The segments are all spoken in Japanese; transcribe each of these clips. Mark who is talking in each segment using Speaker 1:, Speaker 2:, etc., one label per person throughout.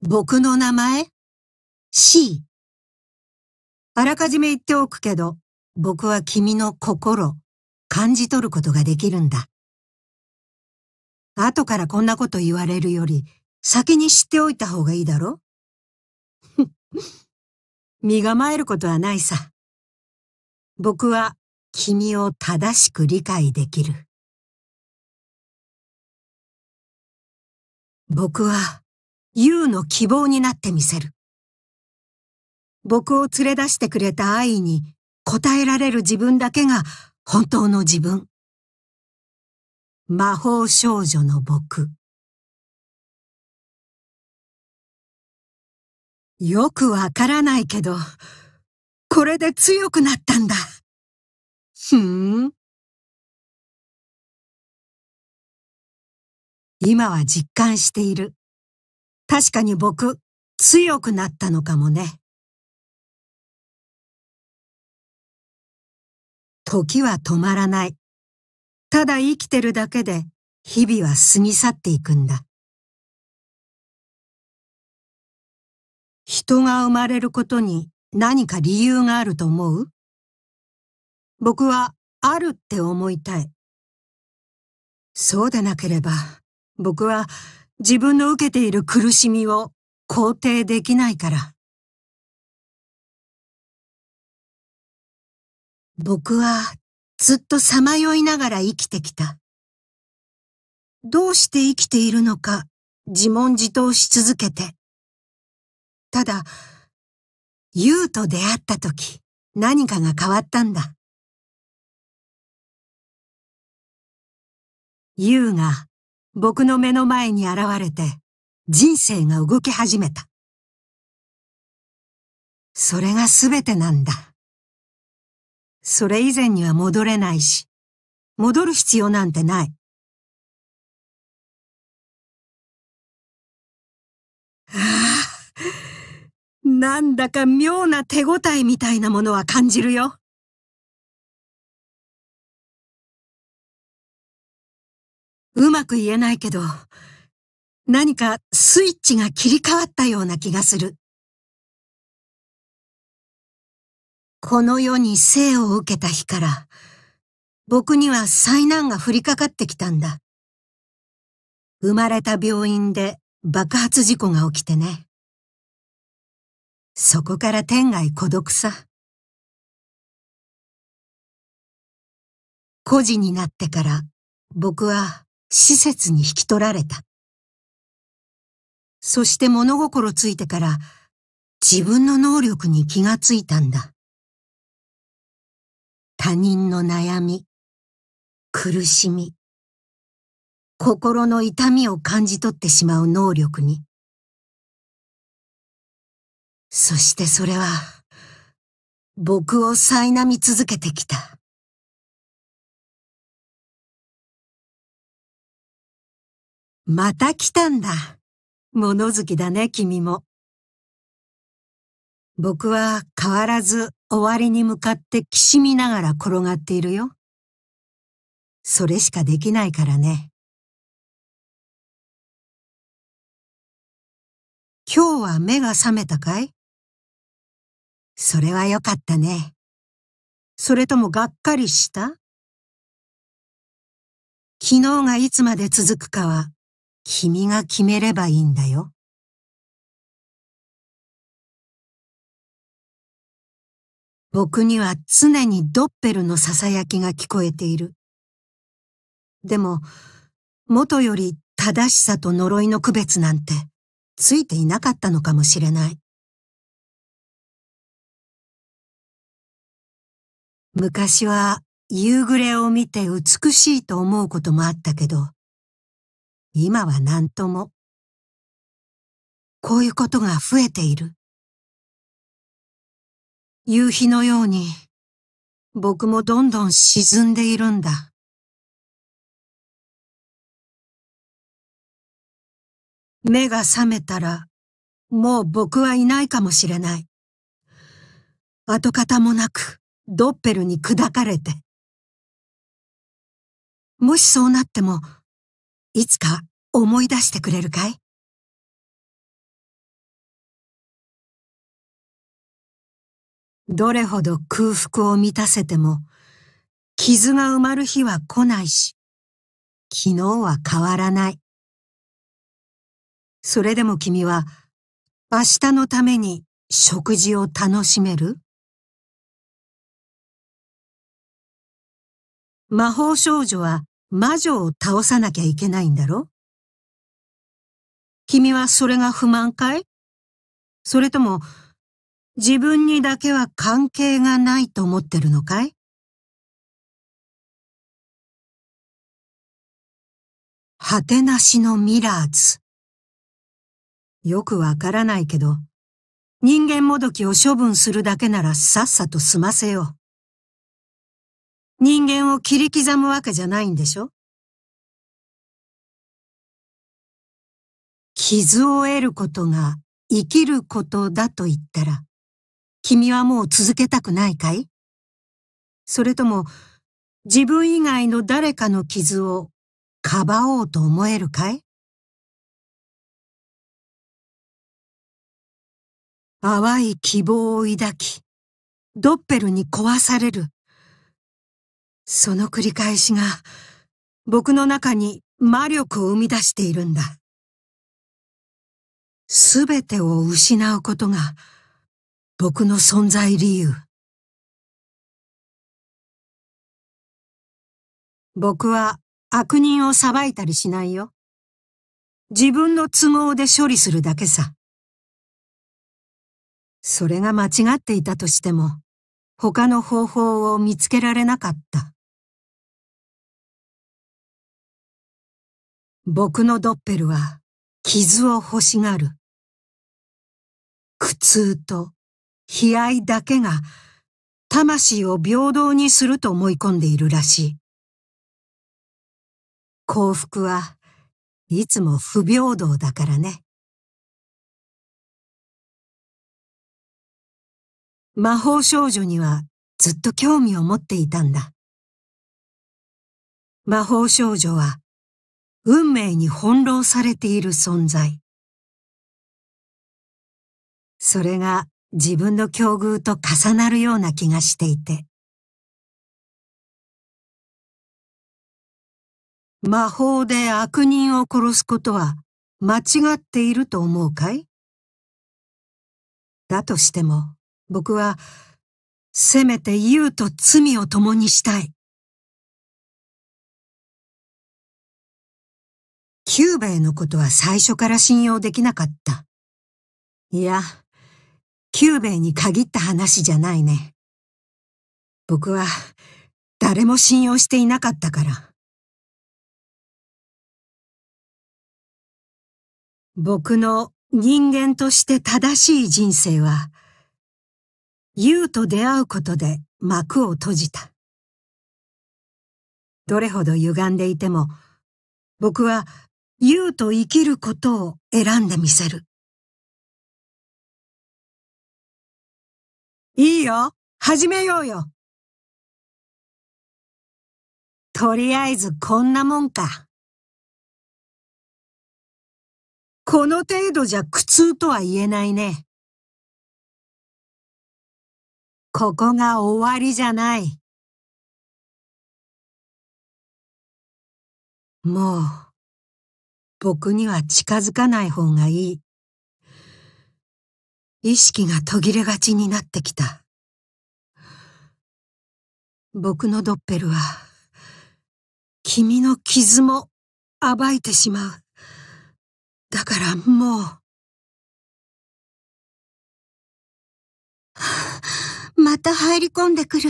Speaker 1: 僕の名前 ?C。あらかじめ言っておくけど、僕は君の心、感じ
Speaker 2: 取ることができるんだ。後からこんなこと言われるより、先に知っておいた方がいいだろ 身
Speaker 1: 構えることはないさ。僕は君を正しく理解できる。僕は優の希望になってみせる。僕
Speaker 2: を連れ出してくれた愛に応えられる自分だけが本当の自分。
Speaker 1: 魔法少女の僕。よくわからないけど、これで強くなったんだ。ふーん。今は実感している。確かに僕、強くなったのかもね。時は止まらない。ただ生きてるだけで日々は過ぎ去っていくんだ。人が生まれることに何か理由があると思う僕はあるって思い
Speaker 2: たい。そうでなければ僕は自分の
Speaker 1: 受けている苦しみを肯定できないから。僕はずっとさまよいながら生きてきた。どうして生きているのか自問自答し続けて。ただ、優と出会った時、何かが変わったんだ。優が僕の目の前に現れて人生が動き始めた。それが全てなんだ。それ以前には戻れないし、戻る必要なんてない。ああ、なんだか妙な手応えみたいなものは感じるよ。うまく言えないけど、何かスイッチが切り替わったような気がする。この世に生を受けた日から、僕には
Speaker 2: 災難が降りかかってきたんだ。生まれた病院で
Speaker 1: 爆発事故が起きてね。そこから天涯孤独さ。孤児になってから僕は施設に引き取られた。
Speaker 2: そして物心ついてから自分の能力に気がつ
Speaker 1: いたんだ。他人の悩み、苦しみ、心の痛みを感じ取ってしまう能力に。そしてそれは、僕を苛み続けてきた。また来たんだ。物好きだね、君も。僕は変わらず終わりに向かってきしみながら転がっているよ。それしかできないからね。今日は目が覚めたかいそれはよかったね。それともがっかりした昨日がいつまで続くかは君が決めればいいんだよ。僕には常にドッペルの囁きが聞こえている。
Speaker 2: でも、元より正しさと呪いの区別な
Speaker 1: んてついていなかったのかもしれない。昔は夕暮れを見て美しいと思うこともあったけど、今は何とも。こういうことが増えている。夕日のように、僕もどんどん沈んでいるんだ。目が覚めたら、もう僕はいないかもしれない。
Speaker 2: 跡形もなく、ドッペルに砕かれて。
Speaker 1: もしそうなっても、いつか思い出してくれるかいどれほど空腹を満たせても、傷が埋まる日は
Speaker 2: 来ないし、昨日は変わらない。
Speaker 1: それでも君は、明日のために食事を楽しめる魔法少女は魔女を倒さなきゃいけないんだろ
Speaker 2: 君はそれが不満かいそれとも、自分にだけ
Speaker 1: は関係がないと思ってるのかい果てなしのミラーズ。よくわからないけど、人間もどきを処分するだけならさっさと済ませよう。人間を切り刻むわけじゃないんでしょ傷を得ることが生きることだと言ったら、君は
Speaker 2: もう続けたくないかいそれとも、自分以外の
Speaker 1: 誰かの傷をかばおうと思えるかい淡い希望を抱き、ドッペルに壊される。その繰り返しが
Speaker 2: 僕の中に魔力を生み出しているんだ。
Speaker 1: すべてを失うことが僕の存在理由。僕は悪人を裁いたりしないよ。自分の都合
Speaker 2: で処理するだけさ。それが間違っていたと
Speaker 1: しても、他の方法を見つけられなかった。僕のドッペルは傷を欲しがる。苦痛と悲哀だ
Speaker 2: けが魂を平等にすると思い込んでいるらしい。
Speaker 1: 幸福はいつも不平等だからね。魔法少女にはずっと興味を持っていたんだ。
Speaker 2: 魔法少女は運命に翻弄されている存在。
Speaker 1: それが自分の境遇と重なるような気がしていて。魔法で悪人を殺すことは間違っていると思うかいだとしても僕はせめて優と罪を共にしたい。キューベイのことは最初から信用できなかった。いや、久兵衛に限った話じゃないね。僕は誰も信用していなかったから。僕の人間として正しい人生は、
Speaker 2: ユと出会うことで幕を閉じた。どれ
Speaker 1: ほど歪んでいても、僕はユと生きることを選んでみせる。いいよ、始めようよ。とりあえずこんなもんか。この程度じゃ苦痛とは言えないね。ここが終わりじゃない。もう、僕には近づかない方がいい。意識が途切れがちになってきた。僕のドッペルは、君の傷も暴いてしまう。だからもう。また入り込んでくる。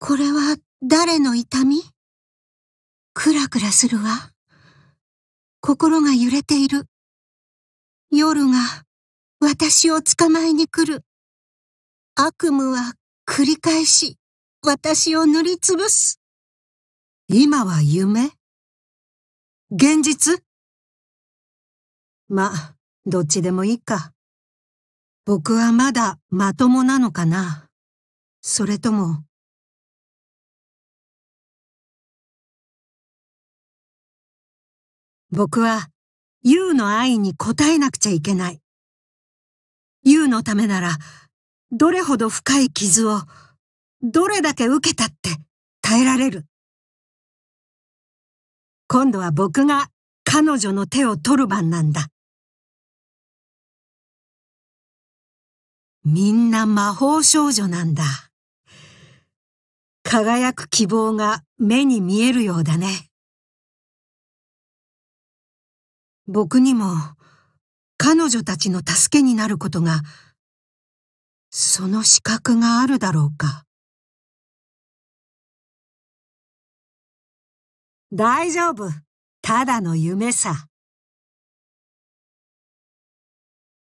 Speaker 1: これは誰の痛みクラクラするわ。心が揺れている。夜が私を捕まえに来る。悪夢は繰り返し私を塗りつぶす。今は夢現実まあ、どっちでもいいか。僕はまだまともなのかなそれとも。僕は、ユウの愛に応えなくちゃいけない。言うのためなら、
Speaker 2: どれほど深い傷を、どれだけ受けたって耐えられる。
Speaker 1: 今度は僕が彼女の手を取る番なんだ。みんな魔法少女なんだ。輝く希望が目に見えるようだね。僕にも、彼女たちの助けになることが、その資格があるだろうか。大丈夫。ただの夢さ。